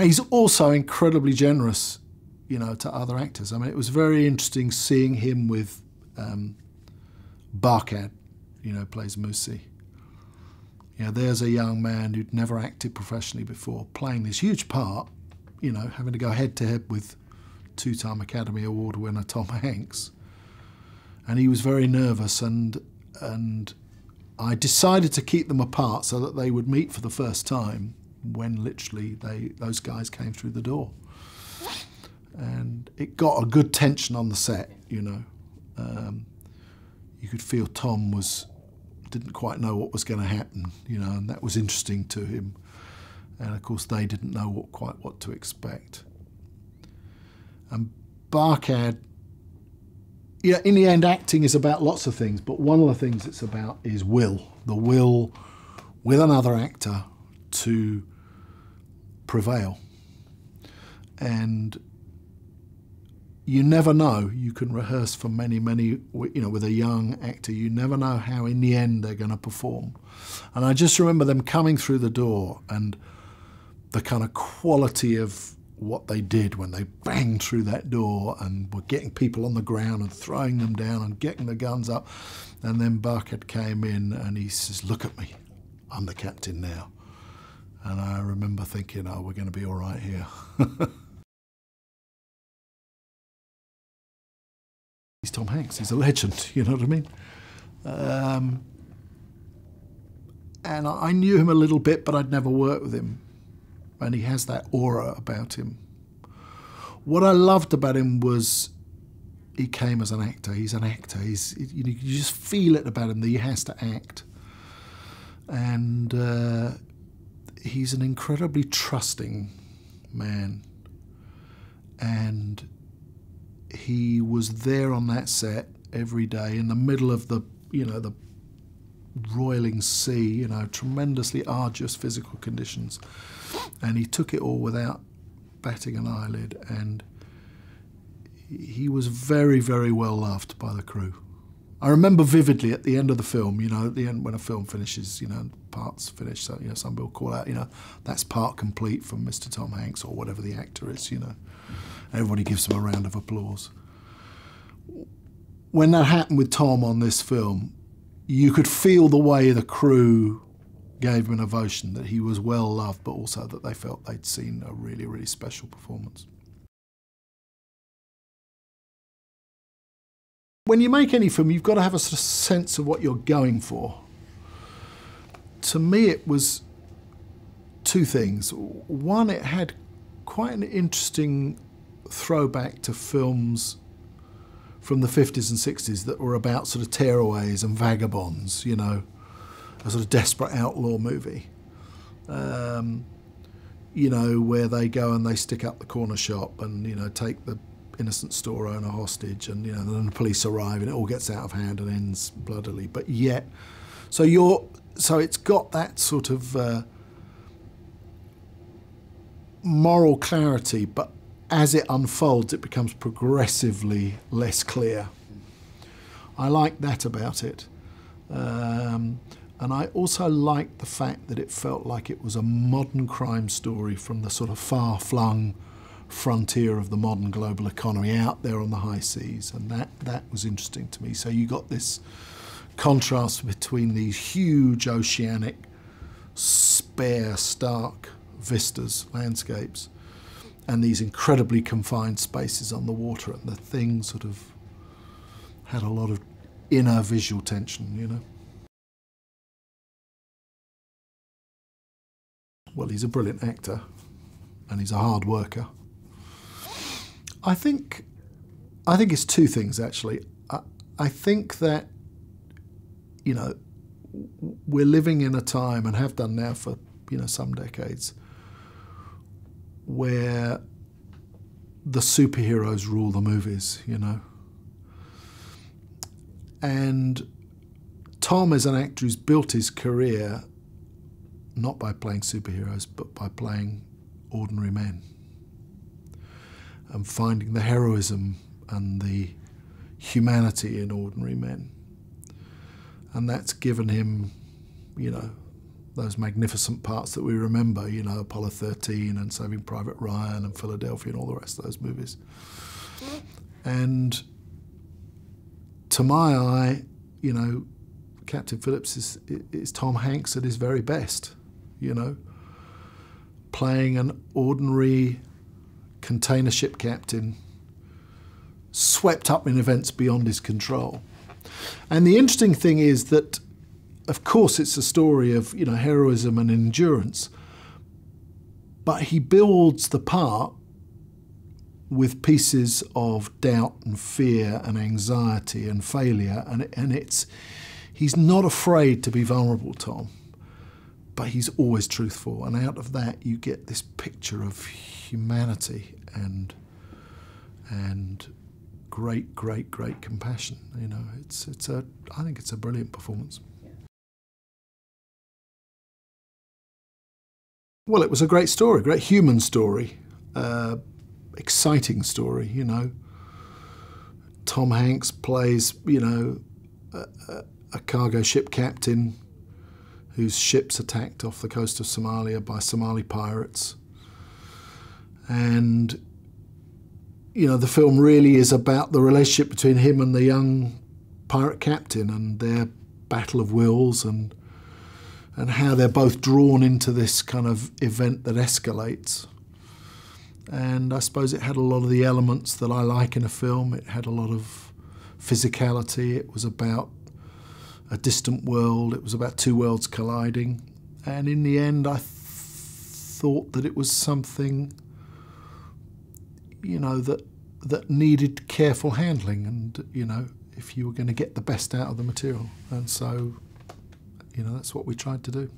And he's also incredibly generous, you know, to other actors. I mean, it was very interesting seeing him with um, you know, plays Musi. You know, there's a young man who'd never acted professionally before, playing this huge part, you know, having to go head to head with two-time Academy Award winner Tom Hanks. And he was very nervous and and I decided to keep them apart so that they would meet for the first time when literally they those guys came through the door. And it got a good tension on the set, you know. Um, you could feel Tom was didn't quite know what was going to happen, you know, and that was interesting to him. And of course, they didn't know what, quite what to expect. And Barkad, yeah, you know, in the end, acting is about lots of things, but one of the things it's about is will, the will with another actor to prevail. And you never know. You can rehearse for many, many, you know, with a young actor, you never know how in the end they're going to perform. And I just remember them coming through the door and the kind of quality of what they did when they banged through that door and were getting people on the ground and throwing them down and getting the guns up. And then Bucket came in and he says, Look at me, I'm the captain now. And I remember thinking, oh, we're going to be all right here. he's Tom Hanks, he's a legend, you know what I mean? Um, and I knew him a little bit, but I'd never worked with him. And he has that aura about him. What I loved about him was he came as an actor. He's an actor. He's you, just feel it about him that he has to act. And uh, he's an incredibly trusting man. And he was there on that set every day in the middle of the, you know, the roiling sea, you know, tremendously arduous physical conditions. And he took it all without batting an eyelid. And he was very, very well loved by the crew. I remember vividly at the end of the film, you know, at the end when a film finishes, you know, parts finished, so, you know, some will call out, you know, that's part complete from Mr. Tom Hanks or whatever the actor is, you know. Everybody gives him a round of applause. When that happened with Tom on this film, you could feel the way the crew gave him an ovation, that he was well loved, but also that they felt they'd seen a really, really special performance. when you make any film, you've got to have a sort of sense of what you're going for. To me, it was two things. One, it had quite an interesting throwback to films from the 50s and 60s that were about sort of tearaways and vagabonds, you know, a sort of desperate outlaw movie. Um, you know, where they go and they stick up the corner shop and, you know, take the innocent store owner hostage, and you know, then the police arrive, and it all gets out of hand and ends bloodily. But yet, so you're, so it's got that sort of uh, moral clarity, but as it unfolds, it becomes progressively less clear. I like that about it. Um, and I also liked the fact that it felt like it was a modern crime story from the sort of far flung frontier of the modern global economy out there on the high seas, and that, that was interesting to me. So you got this contrast between these huge oceanic, spare, stark vistas, landscapes, and these incredibly confined spaces on the water, and the thing sort of had a lot of inner visual tension, you know. Well, he's a brilliant actor and he's a hard worker. I think, I think it's two things actually. I, I think that, you know, we're living in a time and have done now for you know some decades, where the superheroes rule the movies. You know, and Tom is an actor who's built his career not by playing superheroes, but by playing ordinary men and finding the heroism and the humanity in ordinary men. And that's given him, you know, those magnificent parts that we remember, you know, Apollo 13 and Saving Private Ryan and Philadelphia and all the rest of those movies. And to my eye, you know, Captain Phillips is, is Tom Hanks at his very best, you know, playing an ordinary container ship captain, swept up in events beyond his control. And the interesting thing is that, of course, it's a story of you know heroism and endurance, but he builds the part with pieces of doubt and fear and anxiety and failure, and and it's he's not afraid to be vulnerable, Tom but he's always truthful. And out of that, you get this picture of humanity and and great, great, great compassion. You know, it's it's a I think it's a brilliant performance. Well, it was a great story, great human story, uh, exciting story. You know, Tom Hanks plays you know a, a cargo ship captain whose ships attacked off the coast of Somalia by Somali pirates. And, you know, the film really is about the relationship between him and the young pirate captain and their battle of wills and and how they're both drawn into this kind of event that escalates. And I suppose it had a lot of the elements that I like in a film. It had a lot of physicality. It was about a distant world. It was about two worlds colliding. And in the end, I th thought that it was something, you know, that that needed careful handling, and you know, if you were going to get the best out of the material. And so, you know, that's what we tried to do.